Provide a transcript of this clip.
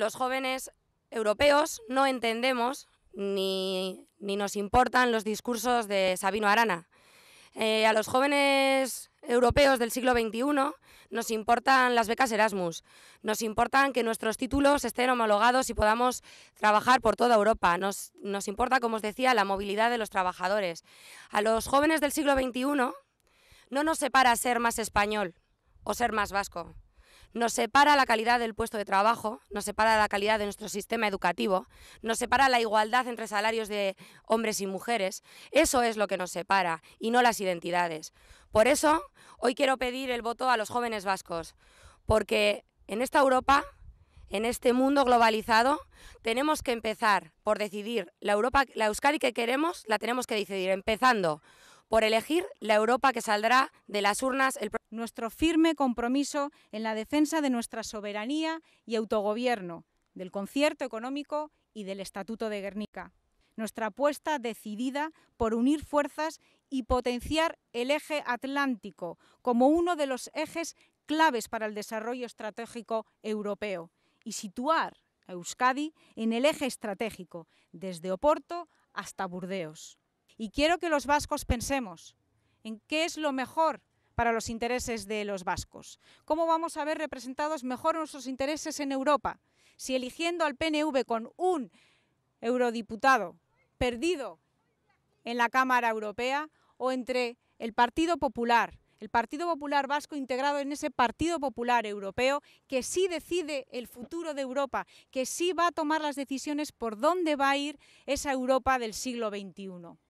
Los jóvenes europeos no entendemos ni, nos importan los discursos de Sabino Arana. Eh, a los jóvenes europeos del siglo XXI nos importan las becas Erasmus, nos importan que nuestros títulos estén homologados y podamos trabajar por toda Europa, nos, nos importa, como os decía, la movilidad de los trabajadores. A los jóvenes del siglo XXI no nos separa ser más español o ser más vasco nos separa la calidad del puesto de trabajo, nos separa la calidad de nuestro sistema educativo, nos separa la igualdad entre salarios de hombres y mujeres. Eso es lo que nos separa y no las identidades. Por eso, hoy quiero pedir el voto a los jóvenes vascos, porque en esta Europa, en este mundo globalizado, tenemos que empezar por decidir la Europa, la Euskadi que queremos, la tenemos que decidir empezando por elegir la Europa que saldrá de las urnas. El... Nuestro firme compromiso en la defensa de nuestra soberanía y autogobierno, del concierto económico y del Estatuto de Guernica. Nuestra apuesta decidida por unir fuerzas y potenciar el eje atlántico como uno de los ejes claves para el desarrollo estratégico europeo y situar a Euskadi en el eje estratégico, desde Oporto hasta Burdeos. Y quiero que los vascos pensemos en qué es lo mejor para los intereses de los vascos. ¿Cómo vamos a ver representados mejor nuestros intereses en Europa? Si eligiendo al PNV con un eurodiputado perdido en la Cámara Europea o entre el Partido Popular, el Partido Popular Vasco integrado en ese Partido Popular Europeo que sí decide el futuro de Europa, que sí va a tomar las decisiones por dónde va a ir esa Europa del siglo XXI.